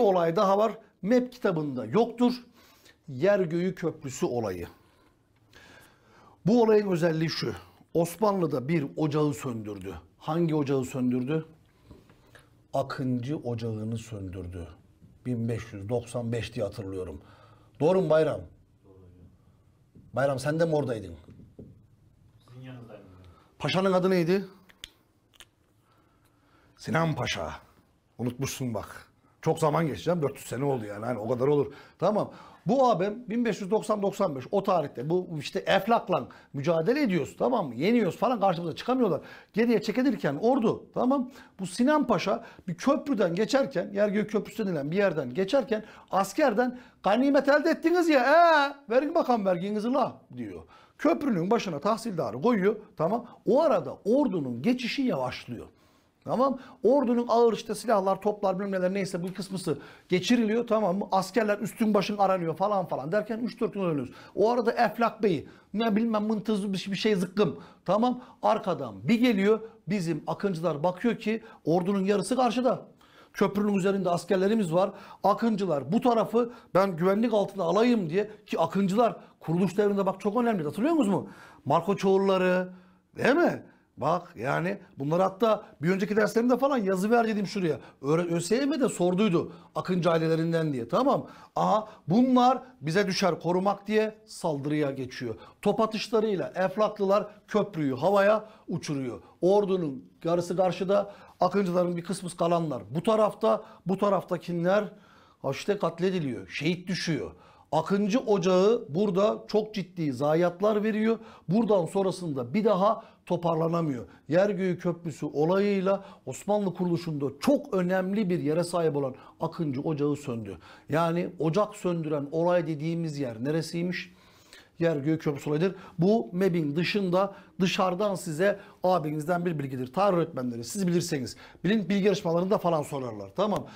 olay daha var. MEP kitabında yoktur. Yer göğü köprüsü olayı. Bu olayın özelliği şu. Osmanlı'da bir ocağı söndürdü. Hangi ocağı söndürdü? Akıncı ocağını söndürdü. 1595 diye hatırlıyorum. Doğru mu Bayram? Bayram sen de mi oradaydın? Sizin yanınızdaydım. Paşa'nın adı neydi? Sinan Paşa. Unutmuşsun bak. Çok zaman geçeceğim. 400 sene oldu yani. yani o kadar olur. Tamam. Bu abim 1590-95 o tarihte bu işte eflakla mücadele ediyoruz tamam mı? Yeniyoruz falan karşımıza çıkamıyorlar. Geriye çekilirken ordu tamam Bu Sinan Paşa bir köprüden geçerken Yergök Köprüsü denilen bir yerden geçerken askerden ganimet elde ettiniz ya ee, Vergi bakalım verginizi la diyor. Köprünün başına tahsildarı koyuyor tamam. O arada ordunun geçişi yavaşlıyor. Tamam. Ordunun ağır işte silahlar, toplar bilmem neyse bu kısmısı geçiriliyor tamam mı? Askerler üstün başın aranıyor falan falan derken 3-4 gün ölüyoruz. O arada Eflak Bey, ne bilmem mıntızlı şey, bir şey zıkkım tamam arkadan bir geliyor bizim akıncılar bakıyor ki ordunun yarısı karşıda. Köprünün üzerinde askerlerimiz var. Akıncılar bu tarafı ben güvenlik altına alayım diye ki akıncılar kuruluş devrinde bak çok önemli hatırlıyor musunuz mu? Marco Çoğulları değil mi? Bak yani bunlar hatta bir önceki derslerimde falan yazı ver dedim şuraya. ÖSYM de sorduydu Akıncı ailelerinden diye. Tamam. Aha bunlar bize düşer korumak diye saldırıya geçiyor. Top atışlarıyla Eflaklılar köprüyü havaya uçuruyor. Ordunun yarısı karşıda Akıncıların bir kısmı kalanlar. Bu tarafta bu taraftakiler işte katlediliyor. Şehit düşüyor. Akıncı Ocağı burada çok ciddi zayiatlar veriyor. Buradan sonrasında bir daha toparlanamıyor. Yergöğü Köprüsü olayıyla Osmanlı kuruluşunda çok önemli bir yere sahip olan Akıncı Ocağı söndü. Yani ocak söndüren olay dediğimiz yer neresiymiş? yer gök köprüsü olayıdır. Bu MEB'in dışında dışarıdan size abinizden bir bilgidir. Tarih öğretmenleri siz bilirseniz. Bilin bilgi yarışmalarında falan sorarlar. Tamam.